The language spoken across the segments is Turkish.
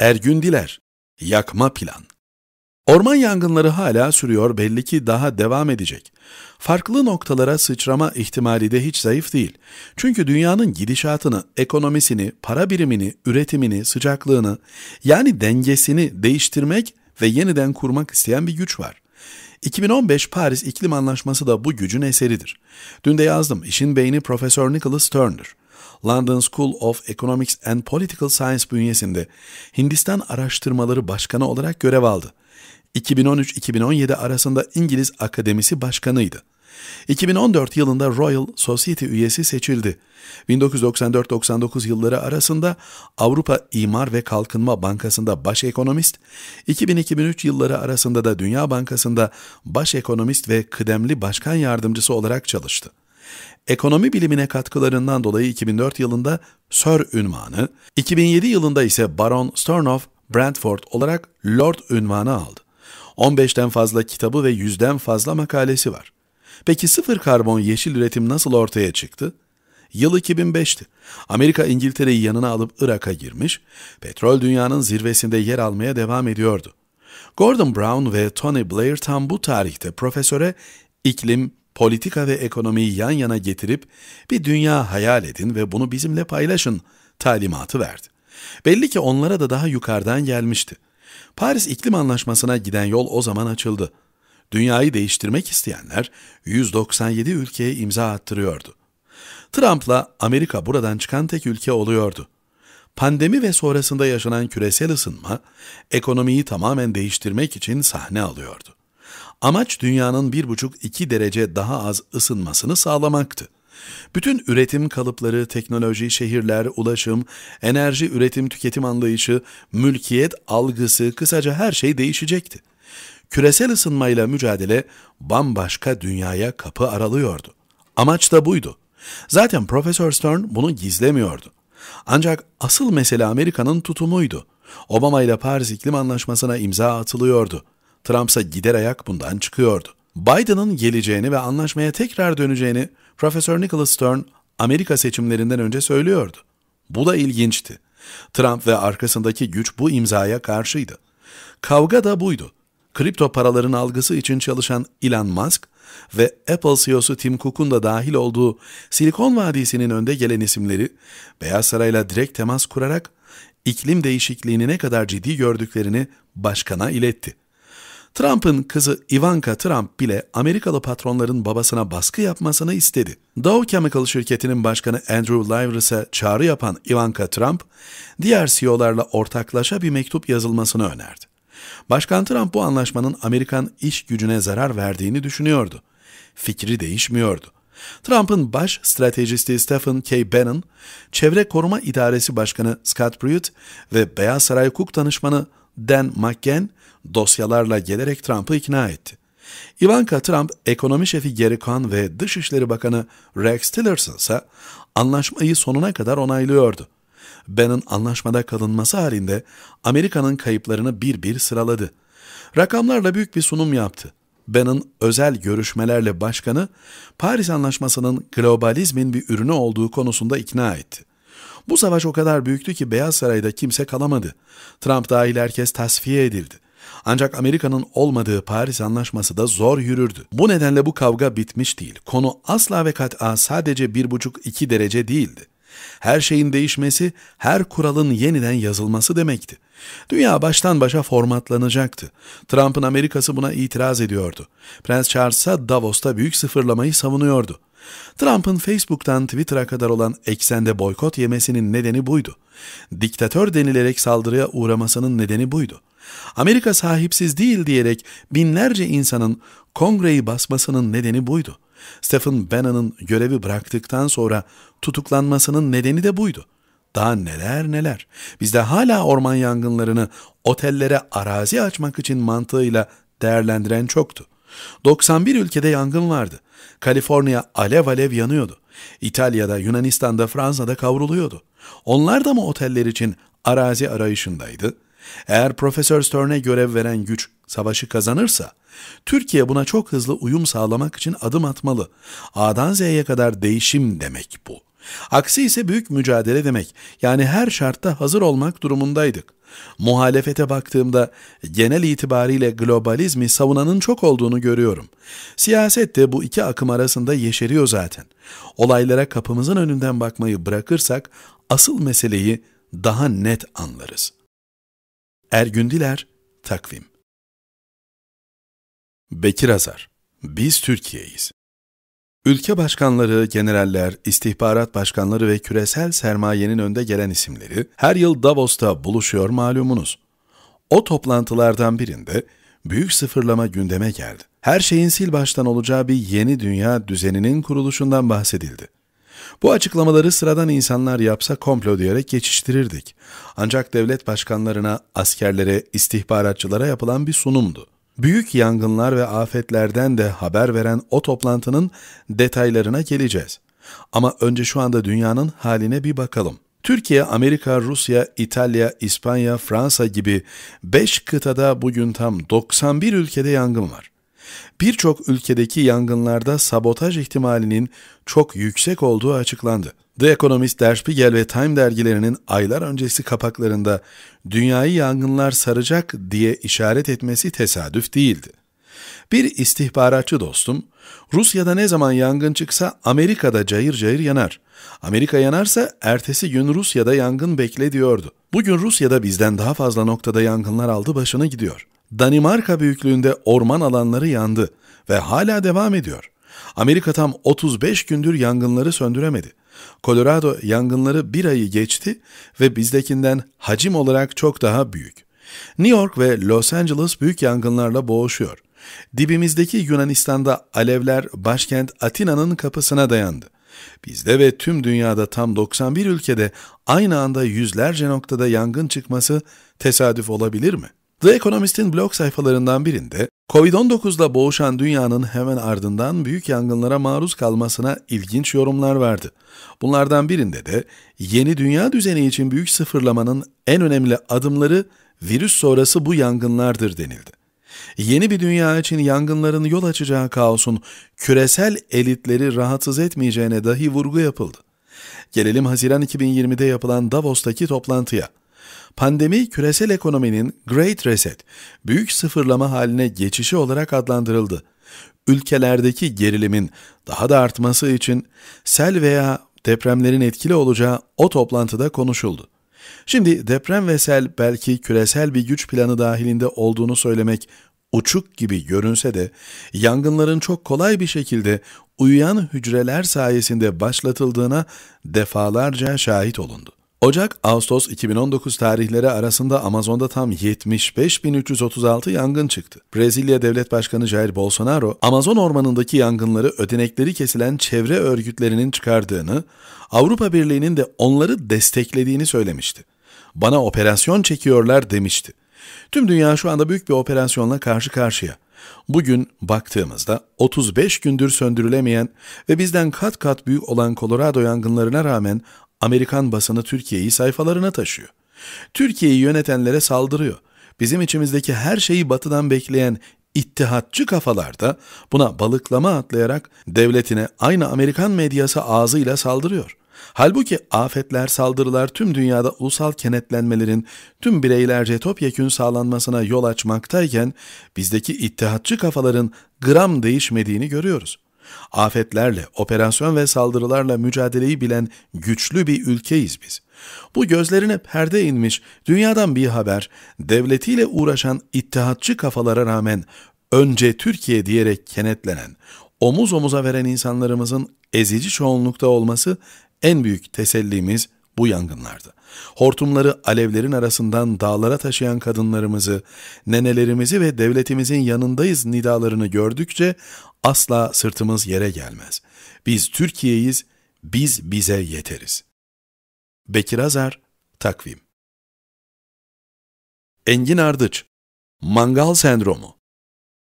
Ergün Diler, Yakma Plan Orman yangınları hala sürüyor belli ki daha devam edecek. Farklı noktalara sıçrama ihtimali de hiç zayıf değil. Çünkü dünyanın gidişatını, ekonomisini, para birimini, üretimini, sıcaklığını yani dengesini değiştirmek ve yeniden kurmak isteyen bir güç var. 2015 Paris İklim Anlaşması da bu gücün eseridir. Dün de yazdım, işin beyni Profesör Nicholas Turner. London School of Economics and Political Science bünyesinde Hindistan Araştırmaları Başkanı olarak görev aldı. 2013-2017 arasında İngiliz Akademisi Başkanıydı. 2014 yılında Royal Society üyesi seçildi. 1994-99 yılları arasında Avrupa İmar ve Kalkınma Bankası'nda baş ekonomist, 2000-2003 yılları arasında da Dünya Bankası'nda baş ekonomist ve kıdemli başkan yardımcısı olarak çalıştı. Ekonomi bilimine katkılarından dolayı 2004 yılında Sir ünvanı, 2007 yılında ise Baron Stornoff Brentford olarak Lord ünvanı aldı. 15'ten fazla kitabı ve 100'den fazla makalesi var. Peki sıfır karbon yeşil üretim nasıl ortaya çıktı? Yıl 2005'ti. Amerika İngiltere'yi yanına alıp Irak'a girmiş, petrol dünyanın zirvesinde yer almaya devam ediyordu. Gordon Brown ve Tony Blair tam bu tarihte profesöre iklim, politika ve ekonomiyi yan yana getirip bir dünya hayal edin ve bunu bizimle paylaşın talimatı verdi. Belli ki onlara da daha yukarıdan gelmişti. Paris İklim Anlaşması'na giden yol o zaman açıldı. Dünyayı değiştirmek isteyenler 197 ülkeye imza attırıyordu. Trump'la Amerika buradan çıkan tek ülke oluyordu. Pandemi ve sonrasında yaşanan küresel ısınma ekonomiyi tamamen değiştirmek için sahne alıyordu. Amaç dünyanın 1,5-2 derece daha az ısınmasını sağlamaktı. Bütün üretim kalıpları, teknoloji, şehirler, ulaşım, enerji üretim tüketim anlayışı, mülkiyet algısı, kısaca her şey değişecekti. Küresel ısınmayla mücadele bambaşka dünyaya kapı aralıyordu. Amaç da buydu. Zaten Profesör Stern bunu gizlemiyordu. Ancak asıl mesele Amerika'nın tutumuydu. Obama ile Paris İklim Anlaşması'na imza atılıyordu. Trump'sa gider ayak bundan çıkıyordu. Biden'ın geleceğini ve anlaşmaya tekrar döneceğini Profesör Nicholas Stern Amerika seçimlerinden önce söylüyordu. Bu da ilginçti. Trump ve arkasındaki güç bu imzaya karşıydı. Kavga da buydu. Kripto paraların algısı için çalışan Elon Musk ve Apple CEO'su Tim Cook'un da dahil olduğu Silikon Vadisi'nin önde gelen isimleri Beyaz Saray'la direkt temas kurarak iklim değişikliğini ne kadar ciddi gördüklerini başkana iletti. Trump'ın kızı Ivanka Trump bile Amerikalı patronların babasına baskı yapmasını istedi. Dow Chemical şirketinin başkanı Andrew Liveris'e çağrı yapan Ivanka Trump, diğer CEO'larla ortaklaşa bir mektup yazılmasını önerdi. Başkan Trump bu anlaşmanın Amerikan iş gücüne zarar verdiğini düşünüyordu. Fikri değişmiyordu. Trump'ın baş stratejisti Stephen K. Bannon, Çevre Koruma İdaresi Başkanı Scott Pruitt ve Beyaz Saray Hukuk Danışmanı Dan McGann dosyalarla gelerek Trump'ı ikna etti. Ivanka Trump, ekonomi şefi Gary Cohn ve Dışişleri Bakanı Rex Tillerson ise anlaşmayı sonuna kadar onaylıyordu. Ben'in anlaşmada kalınması halinde Amerika'nın kayıplarını bir bir sıraladı. Rakamlarla büyük bir sunum yaptı. Ben'in özel görüşmelerle başkanı Paris Anlaşması'nın globalizmin bir ürünü olduğu konusunda ikna etti. Bu savaş o kadar büyüktü ki Beyaz Saray'da kimse kalamadı. Trump dahil herkes tasfiye edildi. Ancak Amerika'nın olmadığı Paris Anlaşması da zor yürürdü. Bu nedenle bu kavga bitmiş değil. Konu asla ve kat'a sadece 1,5-2 derece değildi. Her şeyin değişmesi, her kuralın yeniden yazılması demekti. Dünya baştan başa formatlanacaktı. Trump'ın Amerikası buna itiraz ediyordu. Prens Charles'a Davos'ta büyük sıfırlamayı savunuyordu. Trump'ın Facebook'tan Twitter'a kadar olan eksende boykot yemesinin nedeni buydu. Diktatör denilerek saldırıya uğramasının nedeni buydu. Amerika sahipsiz değil diyerek binlerce insanın kongreyi basmasının nedeni buydu. Stephen Bannon'ın görevi bıraktıktan sonra tutuklanmasının nedeni de buydu. Daha neler neler. Bizde hala orman yangınlarını otellere arazi açmak için mantığıyla değerlendiren çoktu. 91 ülkede yangın vardı. Kaliforniya alev alev yanıyordu. İtalya'da, Yunanistan'da, Fransa'da kavruluyordu. Onlar da mı oteller için arazi arayışındaydı? Eğer Profesör Stern'e görev veren güç savaşı kazanırsa, Türkiye buna çok hızlı uyum sağlamak için adım atmalı. A'dan Z'ye kadar değişim demek bu.'' Aksi ise büyük mücadele demek. Yani her şartta hazır olmak durumundaydık. Muhalefete baktığımda genel itibariyle globalizmi savunanın çok olduğunu görüyorum. Siyaset de bu iki akım arasında yeşeriyor zaten. Olaylara kapımızın önünden bakmayı bırakırsak asıl meseleyi daha net anlarız. Ergündiler Takvim Bekir Azar Biz Türkiye'yiz. Ülke başkanları, generaller, istihbarat başkanları ve küresel sermayenin önde gelen isimleri her yıl Davos'ta buluşuyor malumunuz. O toplantılardan birinde büyük sıfırlama gündeme geldi. Her şeyin sil baştan olacağı bir yeni dünya düzeninin kuruluşundan bahsedildi. Bu açıklamaları sıradan insanlar yapsa komplo diyerek geçiştirirdik. Ancak devlet başkanlarına, askerlere, istihbaratçılara yapılan bir sunumdu büyük yangınlar ve afetlerden de haber veren o toplantının detaylarına geleceğiz. Ama önce şu anda dünyanın haline bir bakalım. Türkiye, Amerika, Rusya, İtalya, İspanya, Fransa gibi 5 kıtada bugün tam 91 ülkede yangın var birçok ülkedeki yangınlarda sabotaj ihtimalinin çok yüksek olduğu açıklandı. The Economist, Der Spiegel ve Time dergilerinin aylar öncesi kapaklarında dünyayı yangınlar saracak diye işaret etmesi tesadüf değildi. Bir istihbaratçı dostum, Rusya'da ne zaman yangın çıksa Amerika'da cayır cayır yanar. Amerika yanarsa ertesi gün Rusya'da yangın bekle diyordu. Bugün Rusya'da bizden daha fazla noktada yangınlar aldı başını gidiyor. Danimarka büyüklüğünde orman alanları yandı ve hala devam ediyor. Amerika tam 35 gündür yangınları söndüremedi. Colorado yangınları bir ayı geçti ve bizdekinden hacim olarak çok daha büyük. New York ve Los Angeles büyük yangınlarla boğuşuyor. Dibimizdeki Yunanistan'da alevler başkent Atina'nın kapısına dayandı. Bizde ve tüm dünyada tam 91 ülkede aynı anda yüzlerce noktada yangın çıkması tesadüf olabilir mi? The Economist'in blog sayfalarından birinde Covid-19'la boğuşan dünyanın hemen ardından büyük yangınlara maruz kalmasına ilginç yorumlar vardı. Bunlardan birinde de yeni dünya düzeni için büyük sıfırlamanın en önemli adımları virüs sonrası bu yangınlardır denildi. Yeni bir dünya için yangınların yol açacağı kaosun küresel elitleri rahatsız etmeyeceğine dahi vurgu yapıldı. Gelelim Haziran 2020'de yapılan Davos'taki toplantıya pandemi küresel ekonominin Great Reset, büyük sıfırlama haline geçişi olarak adlandırıldı. Ülkelerdeki gerilimin daha da artması için sel veya depremlerin etkili olacağı o toplantıda konuşuldu. Şimdi deprem ve sel belki küresel bir güç planı dahilinde olduğunu söylemek uçuk gibi görünse de yangınların çok kolay bir şekilde uyuyan hücreler sayesinde başlatıldığına defalarca şahit olundu. Ocak-Ağustos 2019 tarihleri arasında Amazon'da tam 75.336 yangın çıktı. Brezilya Devlet Başkanı Jair Bolsonaro, Amazon ormanındaki yangınları ödenekleri kesilen çevre örgütlerinin çıkardığını, Avrupa Birliği'nin de onları desteklediğini söylemişti. Bana operasyon çekiyorlar demişti. Tüm dünya şu anda büyük bir operasyonla karşı karşıya. Bugün baktığımızda 35 gündür söndürülemeyen ve bizden kat kat büyük olan Colorado yangınlarına rağmen Amerikan basını Türkiye'yi sayfalarına taşıyor. Türkiye'yi yönetenlere saldırıyor. Bizim içimizdeki her şeyi batıdan bekleyen İttihatçı kafalarda buna balıklama atlayarak devletine aynı Amerikan medyası ağzıyla saldırıyor. Halbuki afetler, saldırılar tüm dünyada ulusal kenetlenmelerin tüm bireylerce topyekün sağlanmasına yol açmaktayken bizdeki ittihatçı kafaların gram değişmediğini görüyoruz. Afetlerle, operasyon ve saldırılarla mücadeleyi bilen güçlü bir ülkeyiz biz. Bu gözlerine perde inmiş, dünyadan bir haber, devletiyle uğraşan ittihatçı kafalara rağmen önce Türkiye diyerek kenetlenen, omuz omuza veren insanlarımızın ezici çoğunlukta olması en büyük tesellimiz bu yangınlardı. Hortumları alevlerin arasından dağlara taşıyan kadınlarımızı, nenelerimizi ve devletimizin yanındayız nidalarını gördükçe asla sırtımız yere gelmez. Biz Türkiye'yiz, biz bize yeteriz. Bekir Azar, Takvim Engin Ardıç, Mangal Sendromu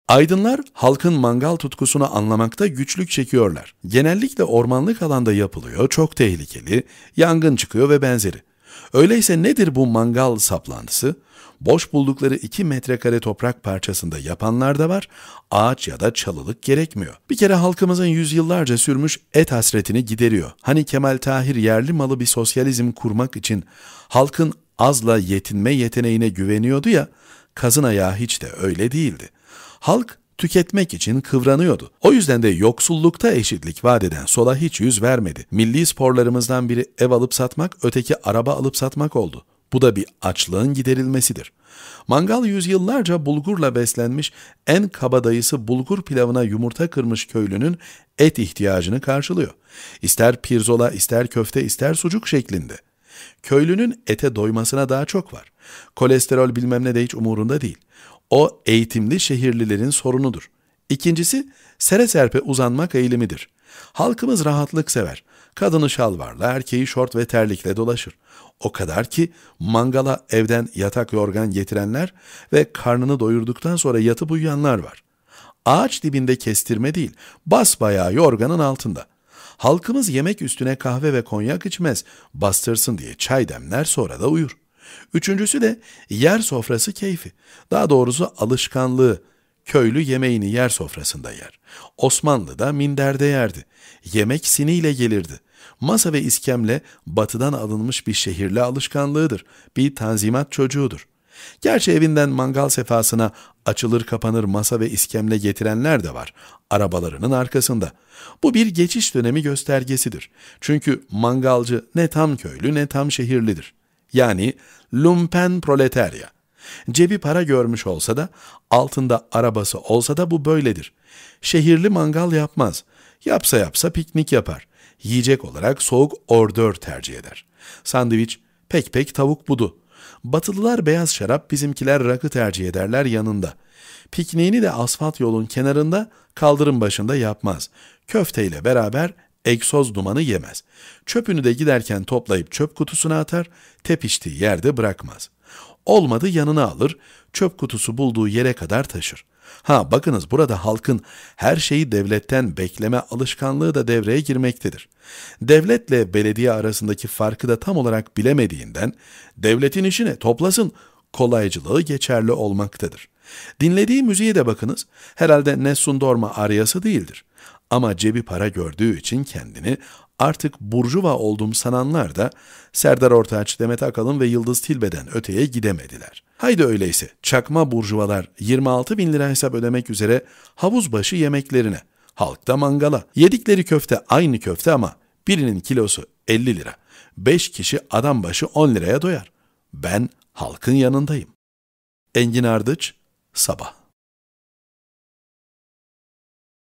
Aydınlar halkın mangal tutkusunu anlamakta güçlük çekiyorlar. Genellikle ormanlık alanda yapılıyor, çok tehlikeli, yangın çıkıyor ve benzeri. Öyleyse nedir bu mangal saplantısı? Boş buldukları 2 metrekare toprak parçasında yapanlar da var, ağaç ya da çalılık gerekmiyor. Bir kere halkımızın yüzyıllarca sürmüş et hasretini gideriyor. Hani Kemal Tahir yerli malı bir sosyalizm kurmak için halkın azla yetinme yeteneğine güveniyordu ya, kazın ayağı hiç de öyle değildi. Halk tüketmek için kıvranıyordu. O yüzden de yoksullukta eşitlik vaat eden sola hiç yüz vermedi. Milli sporlarımızdan biri ev alıp satmak, öteki araba alıp satmak oldu. Bu da bir açlığın giderilmesidir. Mangal yüzyıllarca bulgurla beslenmiş, en kabadayısı bulgur pilavına yumurta kırmış köylünün et ihtiyacını karşılıyor. İster pirzola, ister köfte, ister sucuk şeklinde. Köylünün ete doymasına daha çok var. Kolesterol bilmem ne de hiç umurunda değil. O eğitimli şehirlilerin sorunudur. İkincisi sere serpe uzanmak eğilimidir. Halkımız rahatlık sever. Kadını şalvarla, erkeği şort ve terlikle dolaşır. O kadar ki mangala evden yatak yorgan getirenler ve karnını doyurduktan sonra yatıp uyuyanlar var. Ağaç dibinde kestirme değil, basbayağı yorganın altında. Halkımız yemek üstüne kahve ve konyak içmez, bastırsın diye çay demler sonra da uyur. Üçüncüsü de yer sofrası keyfi. Daha doğrusu alışkanlığı. Köylü yemeğini yer sofrasında yer. Osmanlı'da minderde yerdi. Yemek siniyle gelirdi. Masa ve iskemle batıdan alınmış bir şehirli alışkanlığıdır. Bir tanzimat çocuğudur. Gerçi evinden mangal sefasına açılır kapanır masa ve iskemle getirenler de var arabalarının arkasında. Bu bir geçiş dönemi göstergesidir. Çünkü mangalcı ne tam köylü ne tam şehirlidir yani lumpen proletarya. Cebi para görmüş olsa da, altında arabası olsa da bu böyledir. Şehirli mangal yapmaz. Yapsa yapsa piknik yapar. Yiyecek olarak soğuk ordör tercih eder. Sandviç, pek pek tavuk budu. Batılılar beyaz şarap, bizimkiler rakı tercih ederler yanında. Pikniğini de asfalt yolun kenarında, kaldırım başında yapmaz. Köfteyle beraber egzoz dumanı yemez. Çöpünü de giderken toplayıp çöp kutusuna atar, tepiştiği yerde bırakmaz. Olmadı yanına alır, çöp kutusu bulduğu yere kadar taşır. Ha bakınız burada halkın her şeyi devletten bekleme alışkanlığı da devreye girmektedir. Devletle belediye arasındaki farkı da tam olarak bilemediğinden devletin işine toplasın kolaycılığı geçerli olmaktadır. Dinlediği müziğe de bakınız herhalde Nessun Dorma aryası değildir. Ama cebi para gördüğü için kendini artık burjuva oldum sananlar da Serdar Ortaç, Demet Akalın ve Yıldız Tilbe'den öteye gidemediler. Haydi öyleyse çakma burjuvalar 26 bin lira hesap ödemek üzere havuz başı yemeklerine, halkta mangala, yedikleri köfte aynı köfte ama birinin kilosu 50 lira. 5 kişi adam başı 10 liraya doyar. Ben halkın yanındayım. Engin Ardıç, Sabah